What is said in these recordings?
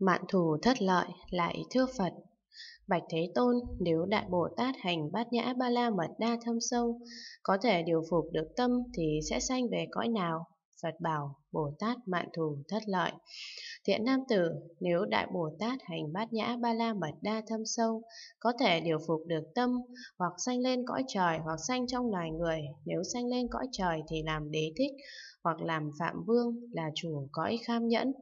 mạn thù thất lợi lại thưa Phật. Bạch Thế Tôn, nếu Đại Bồ Tát hành bát nhã ba la mật đa thâm sâu, có thể điều phục được tâm thì sẽ sanh về cõi nào? Phật bảo, Bồ Tát mạn thù thất lợi. Thiện nam tử, nếu Đại Bồ Tát hành bát nhã ba la mật đa thâm sâu, có thể điều phục được tâm, hoặc sanh lên cõi trời, hoặc sanh trong loài người, nếu sanh lên cõi trời thì làm đế thích, hoặc làm phạm vương là chủ cõi kham nhẫn.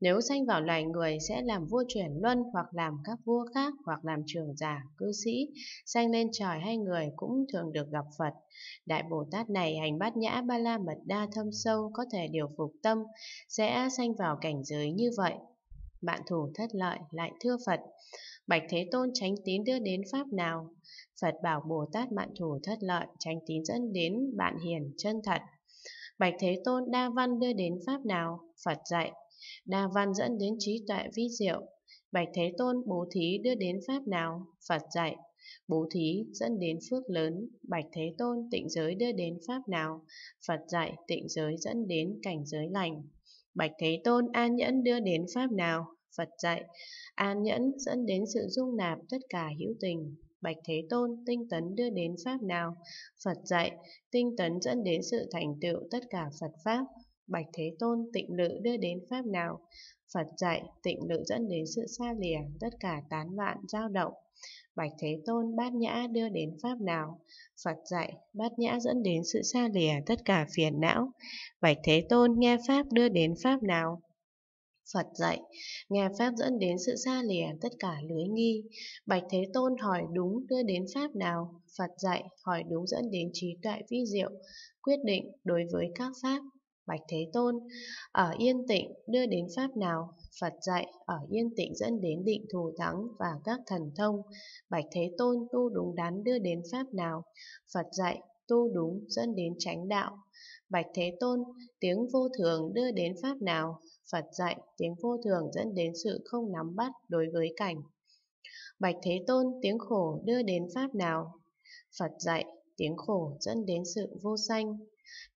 Nếu sanh vào loài người sẽ làm vua chuyển luân hoặc làm các vua khác hoặc làm trường giả, cư sĩ, sanh lên trời hay người cũng thường được gặp Phật. Đại Bồ Tát này hành bát nhã ba la mật đa thâm sâu có thể điều phục tâm sẽ sanh vào cảnh giới như vậy. Bạn thủ thất lợi lại thưa Phật, Bạch Thế Tôn tránh tín đưa đến Pháp nào? Phật bảo Bồ Tát bạn thủ thất lợi tránh tín dẫn đến bạn hiền chân thật. Bạch Thế Tôn đa văn đưa đến Pháp nào? Phật dạy. Đa văn dẫn đến trí tuệ vi diệu. Bạch Thế Tôn bố thí đưa đến Pháp nào? Phật dạy. Bố thí dẫn đến phước lớn, Bạch Thế Tôn tịnh giới đưa đến pháp nào, Phật dạy tịnh giới dẫn đến cảnh giới lành. Bạch Thế Tôn an nhẫn đưa đến pháp nào, Phật dạy, an nhẫn dẫn đến sự dung nạp tất cả hữu tình. Bạch Thế Tôn tinh tấn đưa đến pháp nào? Phật dạy, tinh tấn dẫn đến sự thành tựu tất cả Phật Pháp. Bạch Thế Tôn tịnh lự đưa đến pháp nào? Phật dạy, tịnh lự dẫn đến sự xa lìa tất cả tán loạn dao động. Bạch Thế Tôn bát nhã đưa đến pháp nào? Phật dạy, bát nhã dẫn đến sự xa lìa tất cả phiền não. Bạch Thế Tôn nghe pháp đưa đến pháp nào? Phật dạy, nghe Pháp dẫn đến sự xa lìa tất cả lưới nghi. Bạch Thế Tôn hỏi đúng đưa đến Pháp nào? Phật dạy, hỏi đúng dẫn đến trí tuệ vi diệu, quyết định đối với các Pháp. Bạch Thế Tôn, ở yên tịnh đưa đến pháp nào? Phật dạy, ở yên tịnh dẫn đến định thù thắng và các thần thông. Bạch Thế Tôn tu đúng đắn đưa đến pháp nào? Phật dạy, tu đúng dẫn đến chánh đạo. Bạch Thế Tôn, tiếng vô thường đưa đến pháp nào? Phật dạy, tiếng vô thường dẫn đến sự không nắm bắt đối với cảnh. Bạch Thế Tôn, tiếng khổ đưa đến pháp nào? Phật dạy, tiếng khổ dẫn đến sự vô sanh.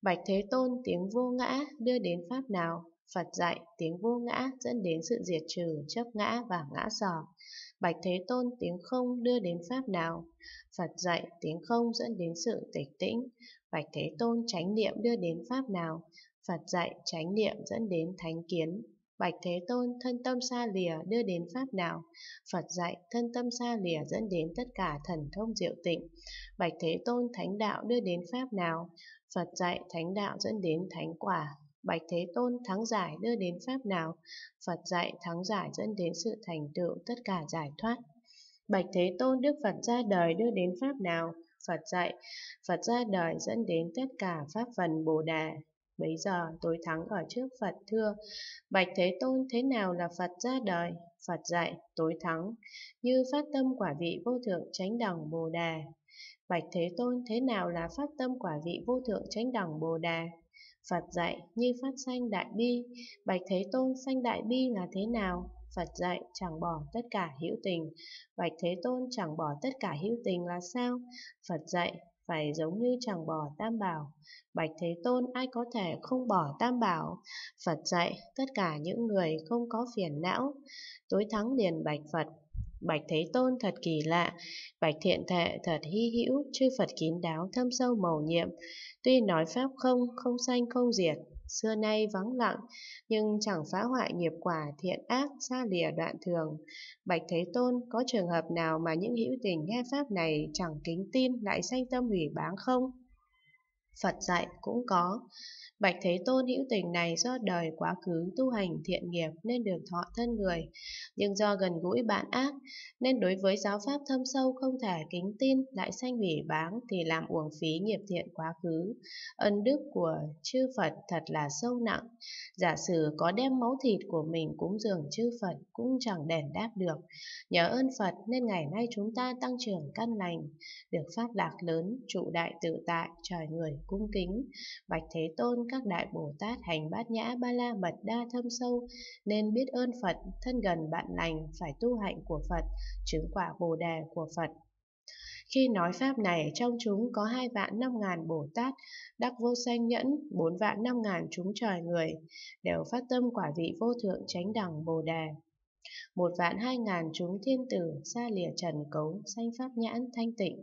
Bạch Thế Tôn tiếng vô ngã đưa đến pháp nào? Phật dạy tiếng vô ngã dẫn đến sự diệt trừ chấp ngã và ngã giỏ. Bạch Thế Tôn tiếng không đưa đến pháp nào? Phật dạy tiếng không dẫn đến sự tịch tĩnh. Bạch Thế Tôn tránh niệm đưa đến pháp nào? Phật dạy tránh niệm dẫn đến thánh kiến. Bạch Thế Tôn thân tâm xa lìa đưa đến pháp nào? Phật dạy thân tâm xa lìa dẫn đến tất cả thần thông diệu tịnh. Bạch Thế Tôn thánh đạo đưa đến pháp nào? Phật dạy thánh đạo dẫn đến thánh quả. Bạch Thế Tôn thắng giải đưa đến pháp nào? Phật dạy thắng giải dẫn đến sự thành tựu tất cả giải thoát. Bạch Thế Tôn Đức Phật ra đời đưa đến pháp nào? Phật dạy, Phật ra đời dẫn đến tất cả pháp phần Bồ Đà. Bấy giờ tối thắng ở trước Phật thưa, Bạch Thế Tôn thế nào là Phật ra đời? Phật dạy, tối thắng, như phát tâm quả vị vô thượng chánh đẳng Bồ Đà. Bạch Thế Tôn thế nào là phát tâm quả vị vô thượng chánh đẳng Bồ Đà? Phật dạy, như phát sanh đại bi. Bạch Thế Tôn sanh đại bi là thế nào? Phật dạy chẳng bỏ tất cả hữu tình. Bạch Thế Tôn chẳng bỏ tất cả hữu tình là sao? Phật dạy phải giống như chẳng bỏ tam bảo. Bạch Thế Tôn ai có thể không bỏ tam bảo? Phật dạy tất cả những người không có phiền não. Tối thắng liền bạch Phật. Bạch Thế Tôn thật kỳ lạ, Bạch Thiện Thệ thật hy hữu, chư Phật kín đáo thâm sâu màu nhiệm. Tuy nói Pháp không, không sanh không diệt, xưa nay vắng lặng, nhưng chẳng phá hoại nghiệp quả thiện ác xa lìa đoạn thường. Bạch Thế Tôn, có trường hợp nào mà những hữu tình nghe Pháp này chẳng kính tin lại sanh tâm hủy báng không? Phật dạy cũng có. Bạch Thế Tôn hữu tình này do đời quá khứ tu hành thiện nghiệp nên được thọ thân người, nhưng do gần gũi bạn ác nên đối với giáo pháp thâm sâu không thể kính tin lại sanh hủy báng thì làm uổng phí nghiệp thiện quá khứ. Ân đức của chư Phật thật là sâu nặng. Giả sử có đem máu thịt của mình cúng dường chư Phật cũng chẳng đền đáp được. Nhờ ơn Phật nên ngày nay chúng ta tăng trưởng căn lành, được pháp lạc lớn, trụ đại tự tại, trời người cung kính. Bạch Thế Tôn, các đại Bồ Tát hành bát nhã ba la mật đa thâm sâu, nên biết ơn Phật, thân gần bạn lành, phải tu hạnh của Phật, chứng quả Bồ Đề của Phật. Khi nói pháp này, trong chúng có hai vạn năm ngàn Bồ Tát, đắc vô sanh nhẫn, bốn vạn năm ngàn chúng trời người, đều phát tâm quả vị vô thượng chánh đẳng Bồ Đề. Một vạn hai ngàn chúng thiên tử, xa lìa trần cấu, sanh pháp nhãn thanh tịnh.